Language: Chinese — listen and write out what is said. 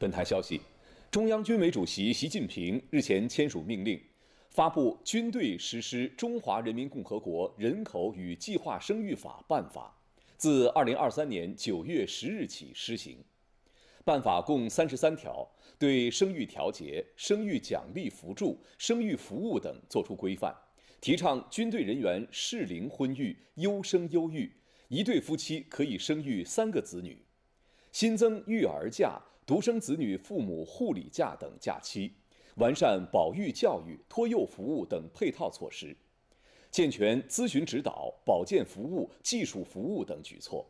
本台消息，中央军委主席习近平日前签署命令，发布军队实施《中华人民共和国人口与计划生育法》办法，自二零二三年九月十日起施行。办法共三十三条，对生育调节、生育奖励扶助、生育服务等作出规范，提倡军队人员适龄婚育、优生优育，一对夫妻可以生育三个子女。新增育儿假、独生子女父母护理假等假期，完善保育教育、托幼服务等配套措施，健全咨询指导、保健服务、技术服务等举措。